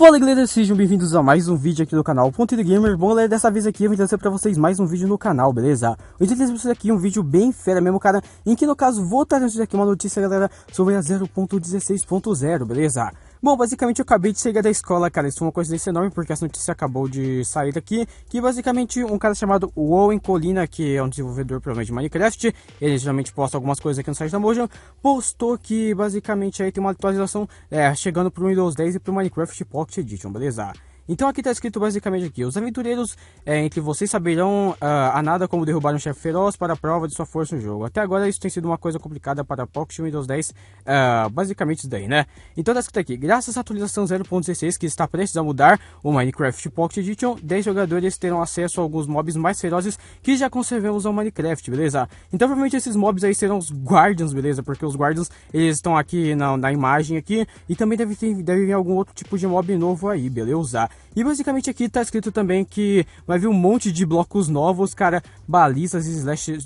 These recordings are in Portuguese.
Fala galera, sejam bem-vindos a mais um vídeo aqui do canal Ponto de Gamer. Bom galera, dessa vez aqui eu vim trazer pra vocês mais um vídeo no canal, beleza? Eu vim trazer pra vocês aqui um vídeo bem fera mesmo, cara, em que no caso vou trazer aqui uma notícia, galera, sobre a 0.16.0, beleza? Bom, basicamente eu acabei de sair da escola, cara. Isso foi é uma coincidência enorme, porque essa notícia acabou de sair daqui. Que basicamente um cara chamado Owen Colina, que é um desenvolvedor provavelmente de Minecraft, ele geralmente posta algumas coisas aqui no site da Mojo, postou que basicamente aí tem uma atualização é, chegando pro Windows 10 e pro Minecraft Pocket Edition, beleza? Então aqui está escrito basicamente aqui, os aventureiros é, entre vocês saberão uh, a nada como derrubar um chefe feroz para a prova de sua força no jogo. Até agora isso tem sido uma coisa complicada para Pocket Windows 10, uh, ah, basicamente isso daí, né? Então está escrito aqui, graças à atualização 0.16 que está prestes a mudar o Minecraft Pocket Edition, 10 jogadores terão acesso a alguns mobs mais ferozes que já conservamos ao Minecraft, beleza? Então provavelmente esses mobs aí serão os Guardians, beleza? Porque os Guardians, eles estão aqui na, na imagem aqui e também deve, ter, deve vir algum outro tipo de mob novo aí, beleza? E basicamente aqui tá escrito também que vai vir um monte de blocos novos, cara, balizas e slash,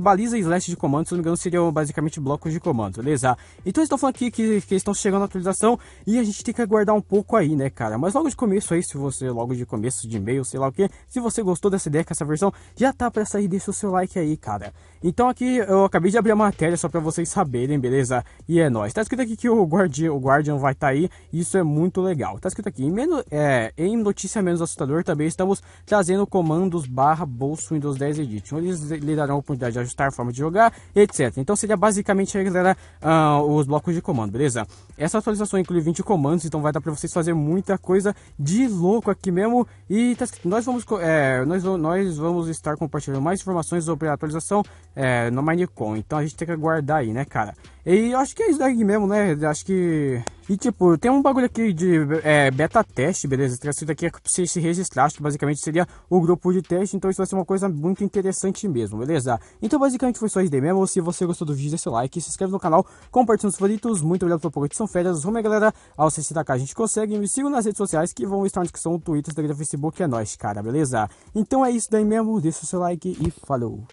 baliza e slash de comando, se não me engano seriam basicamente blocos de comando, beleza? Então estou falando aqui que, que estão chegando a atualização e a gente tem que aguardar um pouco aí, né, cara? Mas logo de começo aí, se você, logo de começo de e-mail, sei lá o que, se você gostou dessa ideia, que essa versão já tá pra sair, deixa o seu like aí, cara. Então aqui eu acabei de abrir a matéria só pra vocês saberem, beleza? E é nóis. Tá escrito aqui que o Guardian, o Guardian vai estar tá aí, isso é muito legal. Tá escrito aqui, em menos... É, em notícia menos assustador, também estamos trazendo comandos barra bolso Windows 10 Edit, onde eles lhe darão a oportunidade de ajustar a forma de jogar, etc. Então seria basicamente aí, galera, uh, os blocos de comando, beleza? Essa atualização inclui 20 comandos, então vai dar para vocês fazer muita coisa de louco aqui mesmo. E tá, nós, vamos, é, nós, nós vamos estar compartilhando mais informações sobre a atualização é, no Minecon, então a gente tem que aguardar aí, né, cara? E acho que é isso daqui mesmo, né? Acho que... E tipo, tem um bagulho aqui de é, beta teste, beleza? Isso daqui é pra você se registrar, que basicamente seria o grupo de teste, então isso vai ser uma coisa muito interessante mesmo, beleza? Então basicamente foi só isso daí mesmo, se você gostou do vídeo, deixa seu like, se inscreve no canal, compartilha nos favoritos, muito obrigado pela apoio, são férias, rumo aí galera, ao se k a gente consegue, me sigam nas redes sociais que vão estar na descrição, Twitter, Instagram, Facebook, é nóis, cara, beleza? Então é isso daí mesmo, deixa o seu like e falou!